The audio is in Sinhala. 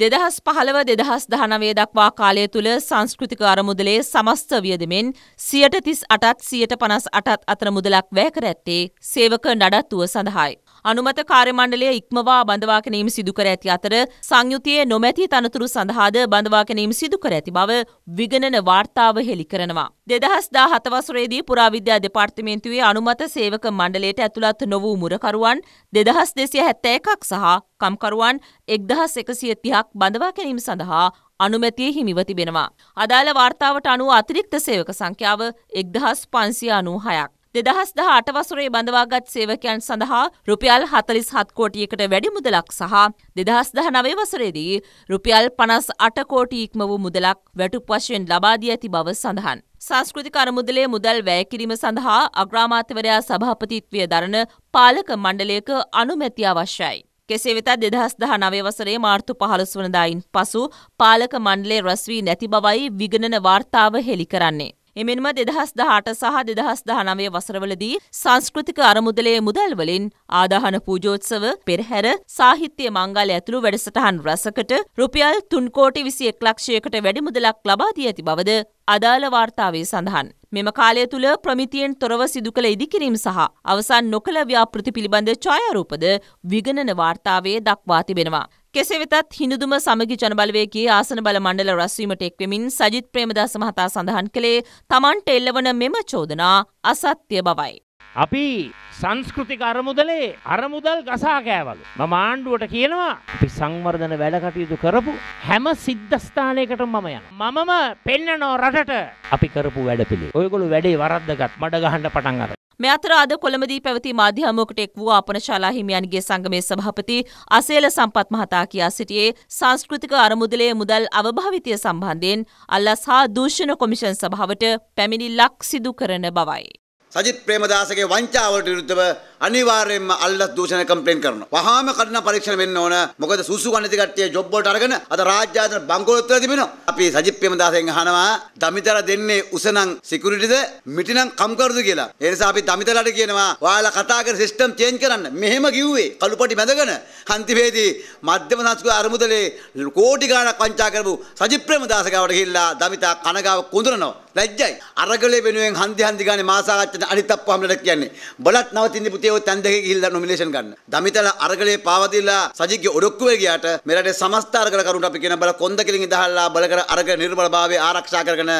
දෙදහස් පහළව දෙදහස් දහනවේ දක්වා කාලය තුළ සංස්කෘතික අරමුදලේ සමස්ත වියදමෙන් සියට තිස් අටත් සියට පනස් අටත් අතර මුදලක් වැෑකර ඇත්තේ සේවක නඩත්තුව සඳහායි. අනුමත කාර්යමණ්ඩලය ඉක්මවා බඳවා ගැනීම සිදු කර ඇති අතර සංයුතියේ නොමැති තනතුරු සඳහාද බඳවා ගැනීම සිදු කර ඇති බව විගණන වාර්තාව හෙළි කරනවා. දෙදහස් දා හත වසරේදී පුරාවිද්‍යා දෙපාර්තමේන්තුවේ අනුමත සේවක මණ්ඩලයට ඇතුළත් නොවූ මුරකරුවන් දෙදහස් දෙසිය හැත්ත එකක් සහ කම්කරුවන් එක්දහස් එකසිය තිහක් බඳවා ගැනීම සඳහා අනුමැතිය හිමිව තිබෙනවා. අදාළ වාර්තාවට අනුව අතිරික්ත සේවක සංඛ්‍යාව එක්දහස් පන්සිය අනූ හයක්. දෙදහස් දහ අටවසරේ බඳවාගත් සේවකයන් සඳහා රුපියල් හතලිස් හත්කෝටියකට වැඩි මුදලක් සහ දෙදහස් දහ නවේ වසරේදී රුපියල් පනස් අටකෝටීක්ම වූ මුදලක් වැටුප වශයෙන් ලබාදී ඇති බව සඳහන්. සංස්කෘතික අරමුදලේ මුදල් වැයකිරීම සඳහා අග්‍රාමාත්‍යවරයා සභාපතිත්වය දරන පාලක මණ්ඩලයක අනුමැති අවශ්‍යයි. කෙසේ වෙතත් දෙදහස් දහ නවය වසරේ මාර්තු පහළොස් වනදායින් පසු පාලක මණ්ඩලේ රැස්වී නැති බවයි විගණන වාර්තාව හෙළි කරන්නේ. එමෙන්ම දෙදහස් දහට සහ දෙදහස් දහනවේ වසරවලදී සංස්කෘතික අරමුදලේ මුදල්වලින් ආදාහන පූජෝත්සව පෙරහැර සාහිත්‍ය මංගල ඇතුළු වැඩසටහන් රසකට රුපියල් තුන්කෝටි විසි එක් ලක්ෂයකට වැඩි මුදලක් ලබා දී ඇති බවද අදාළ වාර්තාවේ සඳහන්. මෙම කාලය තුළ ප්‍රමිතියෙන් තොරව සිදු කළ ඉදිකිරීම් සහ අවසන් නොකළ ව්‍යාපෘති පිළිබඳ ඡායාරූපද විගණන වාර්තාවේ දක්වා තිබෙනවා. කෙසේ වෙතත් හිඳුදුම සමගි ජනබලවේගේ ආසන බල මණ්ඩල රැස්වීමට එක්වෙමින් සජිත් ප්‍රේමදාස මහතා සඳහන් කළේ තමන්ට එල්ලවන මෙම චෝදනා අසත්‍ය බවයි. අපි සංස්කෘතික අරමුදලේ අරමුදල් ගසා කෑවලු. මම ආණ්ඩුවට කියනවා අපි සංවර්ධන වැඩ කටයුතු කරපු හැම සිද්ධස්ථානයකට මම යන. මමම පෙන්නනෝ රටට අපි කරපු වැඩපිළි. ඔයගොල්ලෝ වැඩේ වරද්දගත් මඩ ගහන්න පටන් අර. මේ අතර අද කොළඹදී පැවති මාධ්‍ය හමුවකට එක් වූ ආපනශාලා හිමියන්ගේ සංගමේ සභාපති අසේල සම්පත් මහතා කියා සිටියේ සංස්කෘතික අරමුදලේ මුදල් අවභාවිතය සම්බන්ධයෙන් අල්ලස් හා දූෂණ කොමිෂන් සභාවට පැමිණිල්ලක් සිදු කරන බවයි. සජිත් ප්‍රේමදාසගේ වංචාවට විරුද්ධව අනිවාර්යයෙන්ම අල්ලස් දූෂණ කම්ප්ලේන් කරනවා. වහාම කඩන පරීක්ෂණ වෙන්න ඕන. මොකද සුසු කණ නැති කට්ටිය ජොබ් වලට අරගෙන අද රාජ්‍ය ආයතන බංකොලොත් වල තිබෙනවා. අපි සජිත් ප්‍රේමදාසෙන් අහනවා දමිතර දෙන්නේ උසනම් සිකියුරිටිද මිටිනම් කම්කරුද කියලා. ඒ නිසා අපි දමිතරට කියනවා ඔයාලා කතා කරන සිස්ටම් චේන්ජ් කරන්න. මෙහෙම කිව්වේ කළුපටි බැඳගෙන හන්තිපේදී මධ්‍යම සංස්කෘත අරමුදලේ කෝටි ගාණක් වංචා කරපු සජිත් ප්‍රේමදාස ගාවට ගිහිල්ලා දමිතා කනගාව කුඳුරනවා. ලැජ්ජයි. අරගලේ වෙනුවෙන් හන්දි හන්දි ගානේ මාසාකච්ඡන අනිත් අප්පු හැමලට කියන්නේ. බලත් නවතින්නේ පුතේ හිතේ ඔය තැන් දෙකේ ගිහිල්ලා නොමිනේෂන් ගන්න. දමිතල අරගලේ පාවතිලා සජිත්ගේ ඔඩොක්කුවේ ගියාට මෙරටේ සමස්ත අරගල කරුන්ට අපි කියන බල කොන්ද කෙලින් ඉදහල්ලා බල කර අරගල නිර්මලභාවය ආරක්ෂා කරගෙන